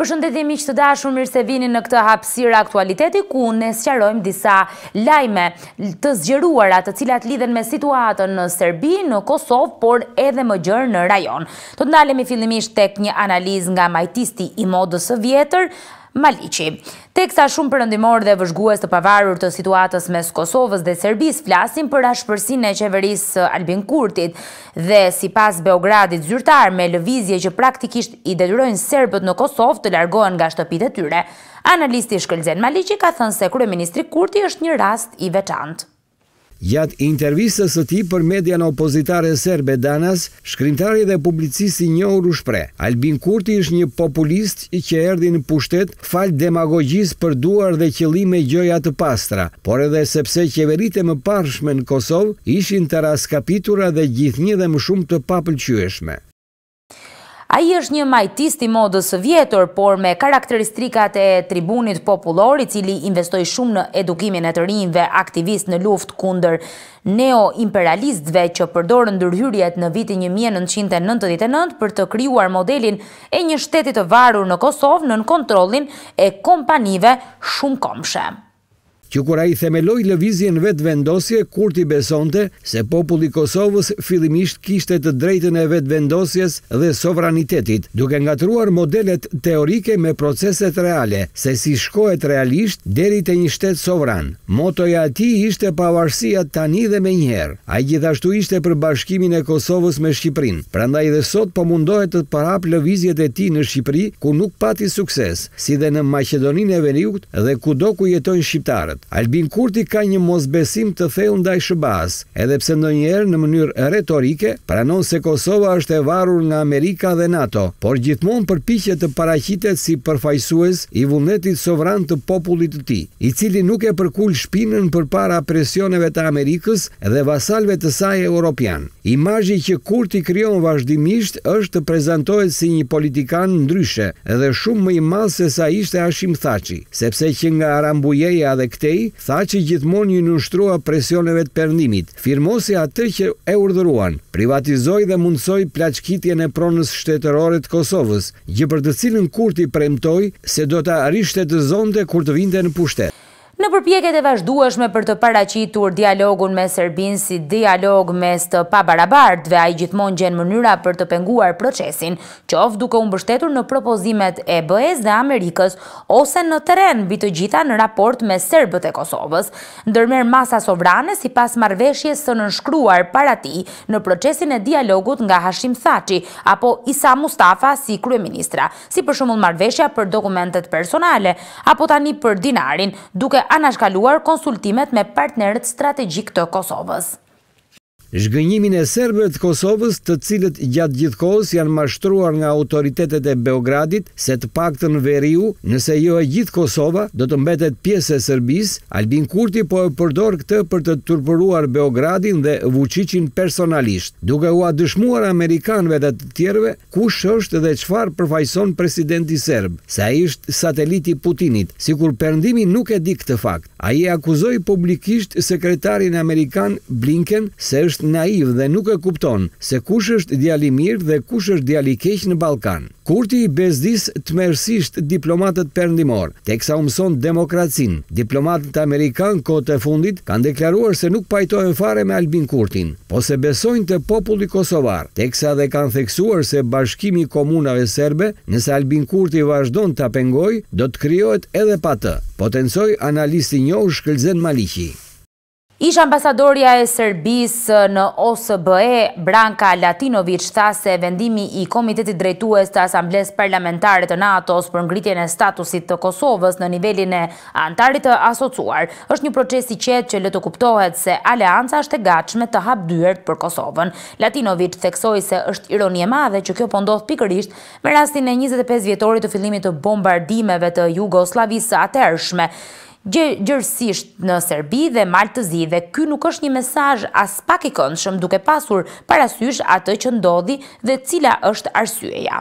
Përshëndetje miqë të dashur, mirë se vini në këtë hapsirë aktualiteti, ku në sëqarojmë disa lajme të zgjeruar të cilat lidhen me situatën në Serbi, në Kosovë, por edhe më gjërë në rajon. Të të ndalemi fillimisht tek një analiz nga majtisti i modës së vjetër, Malici. Teksa shumë përëndimor dhe vëzhgues të pavarur të situatës mes Kosovës dhe Serbis flasin për ashpërsin e qeverisë Albin Kurtit dhe si pas Beogradit zyrtar me lëvizje që praktikisht i dedurojnë Serbët në Kosovë të largohen nga shtëpit e tyre. Analisti Shkëllzen Malici ka thënë se Kryeministri Kurti është një rast i veçantë. Gjatë intervistës të ti për median opozitare serbe Danas, shkrimtari dhe publicisti i njohur u "Albin Kurti është një populist i që erdhi në pushtet fal demagogjisë për duar dhe qëllime gjëja të pastra, por edhe sepse qeveritë e mëparshme në Kosovë ishin të raskapitura dhe gjithnjë dhe më shumë të papëlqyeshme." A i është një majtist i modës vjetër, por me karakteristrikat e tribunit populori cili investoj shumë në edukimin e të rinjve aktivist në luft kunder neoimperialistve që përdorën dërhyrjet në vitin 1999 për të kryuar modelin e një shtetit të varur në Kosovë në kontrolin e kompanive shumë kompshe që kur i themeloj lëvizjen vetë vendosje, kur ti besonte se populli Kosovës fillimisht kishte të drejten e vetë vendosjes dhe sovranitetit, duke nga truar modelet teorike me proceset reale, se si shkohet realisht deri të një shtetë sovran. Motoja ati ishte pavarësia tani dhe me njerë, a i gjithashtu ishte për bashkimin e Kosovës me Shqiprin, pranda i dhe sot po mundohet të parap lëvizjet e ti në Shqipri, ku nuk pati sukses, si dhe në Macedonin e Veriut dhe ku do ku jetojnë Shqiptarët vet. Albin Kurti ka një mosbesim të thellë ndaj SBA-s, edhe pse ndonjëherë në mënyrë retorike pranon se Kosova është e varur nga Amerika dhe NATO, por gjithmonë përpiqet të paraqitet si përfaqësues i vullnetit sovran të popullit të tij, i cili nuk e përkul shpinën përpara presioneve të Amerikës dhe vasalëve të saj europian. Imazhi që Kurti krijon vazhdimisht është të prezantohet si një politikan ndryshe, edhe shumë më i madh se sa ishte Hashim Thaçi, sepse që nga Rambujeja dhe këtë Matej tha që gjithmonë një nënshtrua presioneve të perëndimit. Firmosi atë që e urdhëruan. Privatizoi dhe mundsoi plaçkitjen e pronës shtetërore të Kosovës, gjë për të cilën Kurti premtoi se do ta arrishte të zonde kur të vinte në pushtet. Në përpjeket e vazhduashme për të paracitur dialogun me Serbin si dialog mes të pabarabart dhe a i gjithmon gjenë mënyra për të penguar procesin, qof duke unë bështetur në propozimet e bëhes dhe Amerikës ose në teren bitë gjitha në raport me Serbët e Kosovës, ndërmer masa sovrane si pas marveshje së nënshkruar para ti në procesin e dialogut nga Hashim Thaci apo Isa Mustafa si Kryeministra, si për shumë marveshja për dokumentet personale apo tani për dinarin duke Anashkaluar konsultimet me partnerët strategjik të Kosovës. Zhgënjimin e serbëve të Kosovës, të cilët gjatë gjithkohës janë mashtruar nga autoritetet e Beogradit, se të paktën veriu, nëse jo e gjithë Kosova do të mbetet pjesë e Serbisë, Albin Kurti po e përdor këtë për të turpëruar Beogradin dhe Vučićin personalisht, duke u dëshmuar amerikanëve dhe të tjerëve kush është dhe çfarë përfaqëson presidenti serb, se ai është satelit i Putinit, sikur perëndimi nuk e di këtë fakt. Ai akuzoi publikisht sekretarin amerikan Blinken se është është naiv dhe nuk e kupton se kush është djali mirë dhe kush është djali keq në Ballkan. Kurti i bezdis tmerrsisht diplomatët perëndimor, teksa u mson demokracinë. Diplomatët Amerikanë kohë të fundit kanë deklaruar se nuk pajtohen fare me Albin Kurtin, po se besojnë te populli kosovar, teksa dhe kanë theksuar se bashkimi i komunave serbe, nëse Albin Kurti vazhdon ta pengoj, do të krijohet edhe pa të. Potencoj analisti i njohur Shkëlzen Maliqi. Isha ambasadorja e Serbis eh, në OSBE, Branka Latinovic, tha se vendimi i Komitetit Drejtues të Asambles Parlamentare të NATO-s për ngritjen e statusit të Kosovës në nivelin e antarit të asocuar, është një proces i qetë që lëtë kuptohet se aleanca është e gachme të hapë dyërt për Kosovën. Latinovic theksoj se është ironie madhe që kjo pëndodhë po pikërisht me rastin e 25 vjetorit të fillimit të bombardimeve të Jugoslavisë atërshme gjërësisht në Serbi dhe Maltëzi dhe ky nuk është një mesaj as pak i këndshëm duke pasur parasysh atë që ndodhi dhe cila është arsyeja.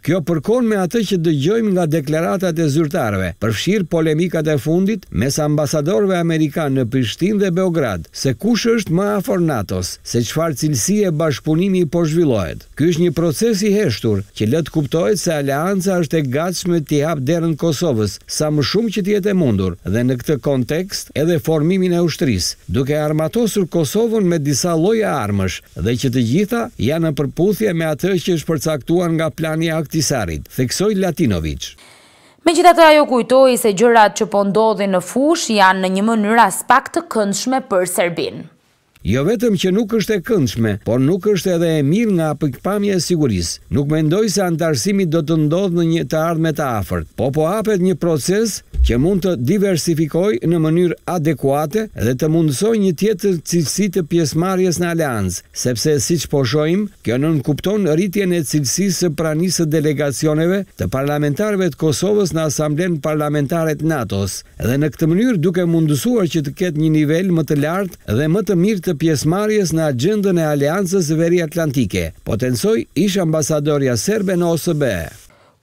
Kjo përkon me atë që dëgjojmë nga deklaratat e zyrtarëve, përfshir polemikat e fundit mes ambasadorëve amerikanë në Prishtinë dhe Beograd, se kush është më afër NATO-s, se çfarë cilësie bashkëpunimi po zhvillohet. Ky është një proces i heshtur që lë të kuptohet se alianca është e gatshme t'i hap derën Kosovës sa më shumë që të jetë e mundur dhe në këtë kontekst edhe formimin e ushtrisë, duke armatosur Kosovën me disa lloje armësh dhe që të gjitha janë në përputhje me atë që është përcaktuar nga plani i Bektisarit, theksoj Latinovic. Me gjitha të ajo kujtoj se gjërat që pondodhe në fush janë në një mënyra spak të këndshme për Serbin. Jo vetëm që nuk është e këndshme, por nuk është edhe e mirë nga pëkpamje e sigurisë. Nuk me ndoj se antarësimit do të ndodhë në një të ardhme të afert, po po apet një proces që mund të diversifikoj në mënyrë adekuate dhe të mundësoj një tjetër cilësi të pjesëmarrjes në aleancë, sepse siç po shohim, kjo në kupton rritjen e cilësisë së pranisë të delegacioneve të parlamentarëve të Kosovës në Asamblen Parlamentare të NATO-s, dhe në këtë mënyrë duke mundësuar që të ketë një nivel më të lartë dhe më të mirë të pjesëmarrjes në agjendën e aleancës veri atlantike. Potencoj ish ambasadorja serbe në OSBE.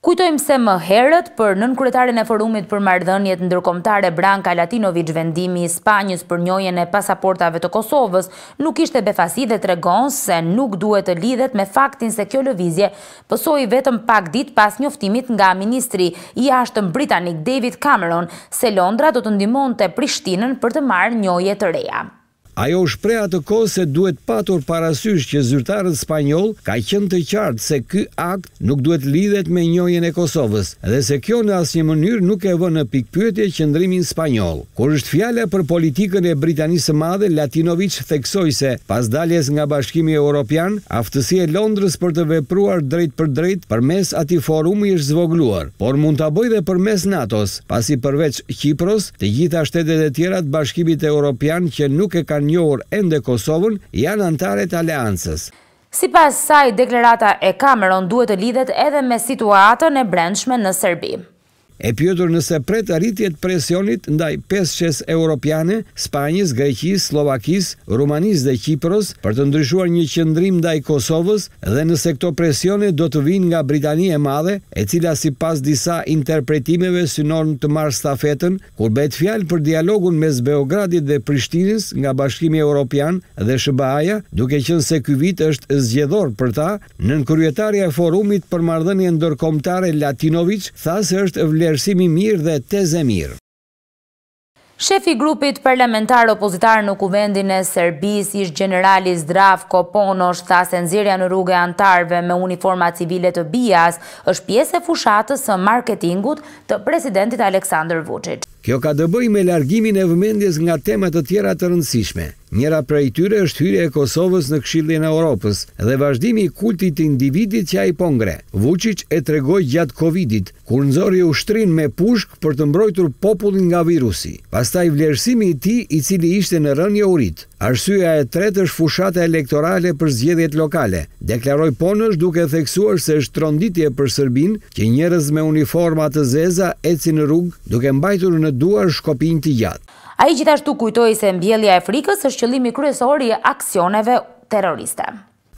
Kujtojmë se më herët për nën kuretarin e forumit për mardhënjet ndërkomtare Branka Latinovic vendimi i Spanjës për njojën e pasaportave të Kosovës nuk ishte befasi dhe tregon se nuk duhet të lidhet me faktin se kjo lëvizje pësoj vetëm pak dit pas njoftimit nga ministri i ashtëm Britanik David Cameron se Londra do të ndimon të Prishtinën për të marë njojët të reja. Ajo është shpre atë kohë se duhet patur parasysh që zyrtarët spanjol ka qënë të qartë se kë akt nuk duhet lidhet me njojën e Kosovës dhe se kjo në asë një mënyrë nuk e vënë në pikpyetje qëndrimin spanjol. Kur është fjale për politikën e Britanisë madhe, Latinovic theksoj se pas daljes nga bashkimi Europian, aftësi e Londrës për të vepruar drejt për drejt për mes ati forumi është zvogluar, por mund të aboj dhe për mes NATO-s, pasi përveç Kipros, të gjitha shtetet e tjerat bashkimit Europian që nuk e kanë njohur ende Kosovën, janë antare të aleancës. Si pas saj, deklerata e Cameron duhet të lidhet edhe me situatën e brendshme në Serbim e pjotur nëse pret arritjet presionit ndaj 5-6 europiane, Spanjës, Greqis, Slovakis, Rumanis dhe Kipros për të ndryshuar një qëndrim ndaj Kosovës dhe nëse këto presionit do të vinë nga Britani e madhe, e cila si pas disa interpretimeve synon të marë stafetën, kur betë fjalë për dialogun mes Beogradit dhe Prishtinës nga Bashkimi Europian dhe Shëbaja, duke qënë se këj vit është zgjedhor për ta, nën kryetarja e forumit për mardhënje ndërkomtare Latinovic, tha se është vlerësimi mirë dhe teze mirë. Shefi grupit parlamentar opozitar në kuvendin e Serbis ish generali Zdravko Ponosh tha se nëzirja në rrugë e antarve me uniforma civile të Bias është pjesë e fushatës së marketingut të presidentit Aleksandr Vucic. Kjo ka të bëjë me largimin e vëmendjes nga tema të tjera të rëndësishme. Njëra prej tyre është hyrja e Kosovës në Këshillin e Evropës dhe vazhdimi i kultit të individit që ai pongre. Vučić e tregoi gjatë Covidit, kur nxori ushtrin me pushk për të mbrojtur popullin nga virusi. Pastaj vlerësimi i tij, i cili ishte në rënje urit. Arsyeja e tretë është fushata elektorale për zgjedhjet lokale. Deklaroi Ponës duke theksuar se është tronditje për Serbinë që njerëz me uniforma të zeza ecin në rrugë duke mbajtur në duar shkopin të gjatë. Ai gjithashtu kujtoi se mbjellja e frikës është qëllimi kryesor i aksioneve terroriste.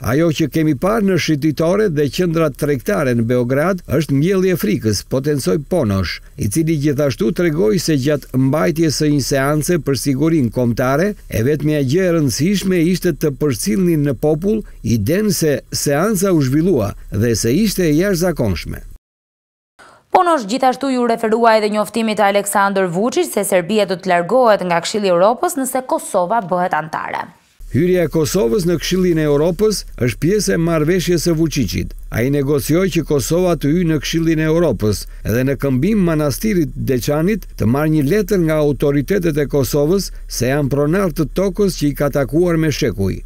Ajo që kemi parë në shqititore dhe qëndra trektare në Beograd është mjeli e frikës, potensoj ponosh, i cili gjithashtu të regoj se gjatë mbajtje së një seance për sigurin komtare, e vetë me gjë rëndësishme ishte të përcilni në popull i den se seansa u zhvillua dhe se ishte e jash zakonshme. Ponosh gjithashtu ju referua edhe njoftimit Aleksandr Vucic se Serbia du të largohet nga kshili Europës nëse Kosova bëhet antare. Hyrja e Kosovës në Këshillin e Europës është pjesë e marrëveshjes së Vučićit. Ai negocioj që Kosova të hyjë në Këshillin e Europës dhe në këmbim manastirit Deçanit të marrë një letër nga autoritetet e Kosovës se janë pronar të tokës që i ka takuar me shekuj.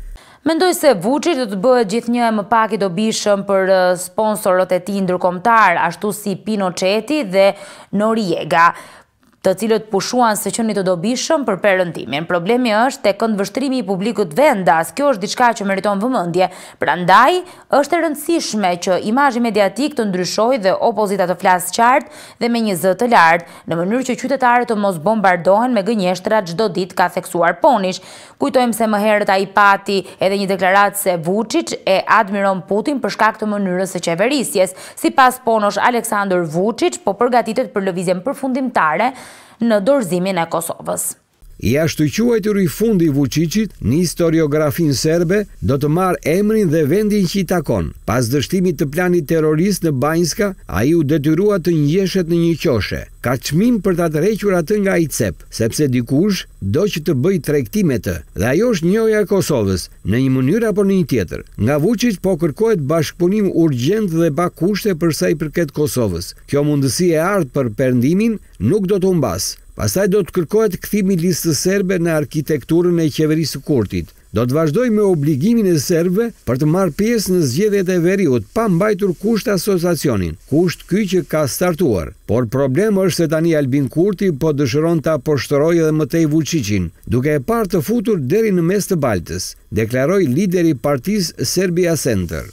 Mendoj se Vuçi do të bëhet gjithnjë e më pak i dobishëm për sponsorët e tij ndërkombëtar, ashtu si Pinocheti dhe Noriega të cilët pushuan se qëni të dobishëm për përëndimin. Problemi është të këndë vështrimi i publikut vendas, kjo është diçka që meriton vëmëndje. Pra ndaj, është e rëndësishme që imajë mediatik të ndryshoj dhe opozita të flasë qartë dhe me një zë të lartë, në mënyrë që qytetarët të mos bombardohen me gënjeshtra gjdo dit ka theksuar ponish. Kujtojmë se më herët a i pati edhe një deklarat se Vucic e admiron Putin për shkak të mënyrës e qeverisjes, si pas ponosh Aleksandr Vucic po përgatitet për lëvizjen përfundimtare, në dorëzimin e Kosovës. I ashtu quajtur i fundi i në historiografin serbe do të marr emrin dhe vendin që i takon. Pas dështimit të planit terrorist në Banjska, ai u detyrua të ngjeshet në një qoshe. Ka qmim për ta tërhequr atë nga i cep, sepse dikush do që të bëj tregtim me të. Dhe ajo është njoja e Kosovës, në një mënyrë apo në një tjetër. Nga Vucic po kërkohet bashkëpunim urgjent dhe pa kushte për sa i përket Kosovës. Kjo mundësi e ardh për perëndimin nuk do të humbas. Pastaj do të kërkohet kthimi i listës serbe në arkitekturën e qeverisë së Kurtit. Do të vazhdoj me obligimin e serbëve për të marrë pjesë në zgjedhjet e veriut pa mbajtur kusht asociacionin. Kusht ky që ka startuar, por problemi është se tani Albin Kurti po dëshiron ta poshtrojë edhe Matej Vučićin, duke e parë të futur deri në mes të Baltës, deklaroi lideri i partisë Serbia Center.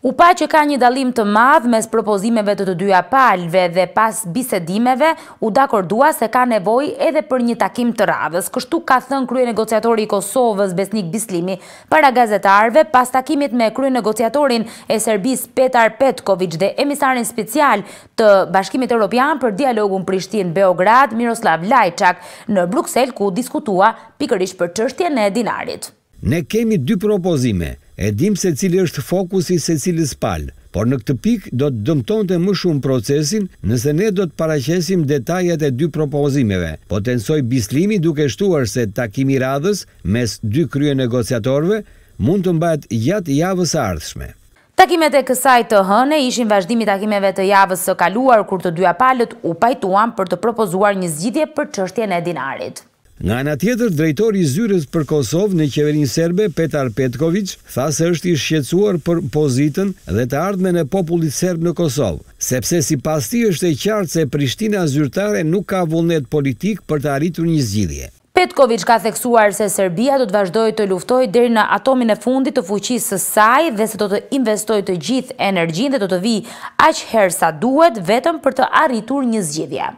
U pa që ka një dalim të madh mes propozimeve të të dyja palve dhe pas bisedimeve, u dakordua se ka nevoj edhe për një takim të radhës. Kështu ka thënë krye negociatori i Kosovës Besnik Bislimi para gazetarve pas takimit me krye negociatorin e Serbis Petar Petkovic dhe emisarin special të Bashkimit Europian për dialogun Prishtin Beograd Miroslav Lajçak në Bruxelles ku diskutua pikërish për qështje në dinarit. Ne kemi dy propozime, e dim se cili është fokus i se cili spal, por në këtë pik do të dëmton të më shumë procesin nëse ne do të paraqesim detajet e dy propozimeve. Po bislimi duke shtuar se takimi radhës mes dy krye negociatorve mund të mbajt jatë javës ardhshme. Takimet e kësaj të hëne ishin vazhdimi takimeve të javës së kaluar kur të dy palët u pajtuan për të propozuar një zgjidje për qështjen e dinarit. Nga ana tjetër, drejtori i zyrës për Kosovë në qeverinë serbe, Petar Petkoviç tha se është i shqetësuar për pozitën dhe të ardhme e popullit serb në Kosovë, sepse sipas tij është e qartë se Prishtina zyrtare nuk ka vullnet politik për të arritur një zgjidhje. Petkoviç ka theksuar se Serbia do të vazhdojë të luftojë deri në atomin e fundit të fuqisë së saj dhe se do të investojë të gjithë energjinë dhe do të vijë aq herë sa duhet vetëm për të arritur një zgjidhje.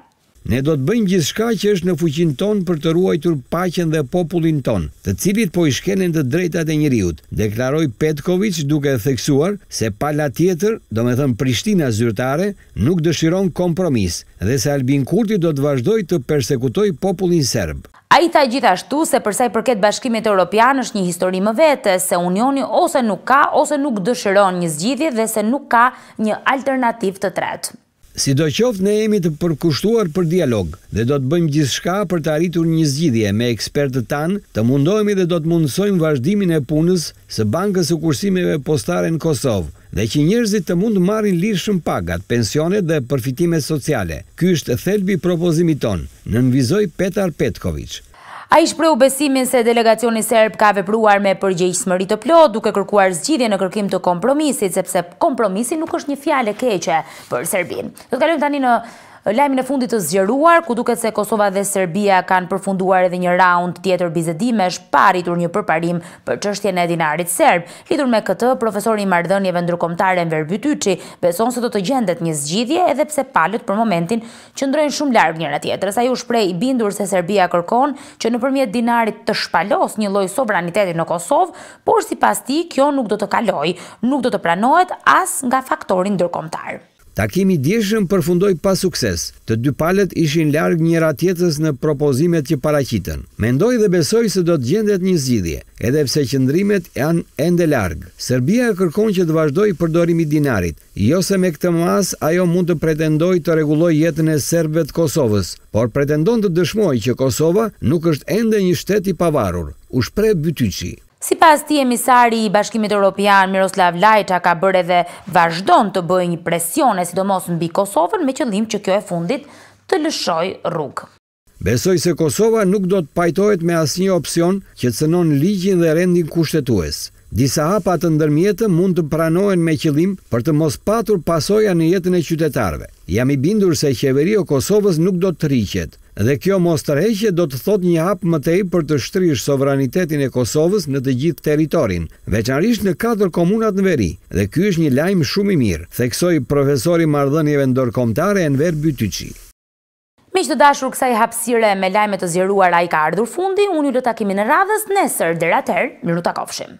Ne do të bëjmë gjithë shka që është në fuqin ton për të ruajtur paqen dhe popullin ton, të cilit po i shkelen të drejta e njëriut, deklaroj Petkovic duke theksuar se pala tjetër, do me thëmë Prishtina zyrtare, nuk dëshiron kompromis dhe se Albin Kurti do të vazhdoj të persekutoj popullin serb. A i thaj gjithashtu se përsa i përket bashkimit e Europian është një histori më vete, se unioni ose nuk ka ose nuk dëshiron një zgjidhje dhe se nuk ka një alternativ të tretë. Si do qoftë, ne jemi të përkushtuar për dialog dhe do të bëjmë gjithë shka për të arritur një zgjidhje me ekspertët tanë, të mundohemi dhe do të mundësojmë vazhdimin e punës së bankës u kursimeve postare në Kosovë dhe që njerëzit të mundë marin lirë shumë pagat, pensionet dhe përfitimet sociale. Ky është thelbi propozimi tonë, në nënvizoj Petar Petkoviç. A i shpreu besimin se delegacioni serb ka vepruar me përgjejsh smërit të plot, duke kërkuar zgjidhje në kërkim të kompromisit, sepse kompromisit nuk është një fjale keqe për Serbin. Do të tani në Lajmin e fundit të zgjeruar, ku duket se Kosova dhe Serbia kanë përfunduar edhe një round tjetër bizedimesh, paritur një përparim për qështjen e dinarit serb. Lidur me këtë, profesori mardhënjeve ndrukomtare në verbytyqi, beson se do të gjendet një zgjidhje edhe pse palët për momentin që ndrojnë shumë largë njëra tjetër. Sa ju shprej i bindur se Serbia kërkon që në përmjet dinarit të shpalos një loj sovranitetin në Kosovë, por si pas ti, kjo nuk do të kaloj, nuk do të pranohet as nga faktorin ndrukomtarë. Takimi djeshëm përfundoj pa sukses, të dy palet ishin larg njëra tjetës në propozimet që paracitën. Mendoj dhe besoj se do të gjendet një zidhje, edhe pse qëndrimet janë ende larg. Serbia kërkon që të vazhdoj përdorimi dinarit, jo se me këtë mas ajo mund të pretendoj të reguloj jetën e serbet Kosovës, por pretendon të dëshmoj që Kosova nuk është ende një shteti pavarur, u shpre bëtyqi. Si pas ti emisari i bashkimit Europian, Miroslav Lajta ka bërë edhe vazhdon të bëjë një presione sidomos në bi Kosovën me qëllim që kjo e fundit të lëshoj rrugë. Besoj se Kosova nuk do të pajtojt me asë një opcion që të ligjin dhe rendin kushtetues. Disa hapat të ndërmjetë mund të pranohen me qëllim për të mos patur pasoja në jetën e qytetarve. Jam i bindur se qeveri o Kosovës nuk do të rriqet dhe kjo mos do të thot një hap më tej për të shtrish sovranitetin e Kosovës në të gjithë teritorin, veçanërisht në katër komunat në veri, dhe ky është një lajm shumë i mirë, theksoi profesori marrëdhënieve ndërkombëtare Enver Bytyçi. Me që të dashur kësaj hapsire me lajme të zjeruar a i ka ardhur fundi, unë ju lëta kemi në radhës nesër dhe rater mirë në takofshim.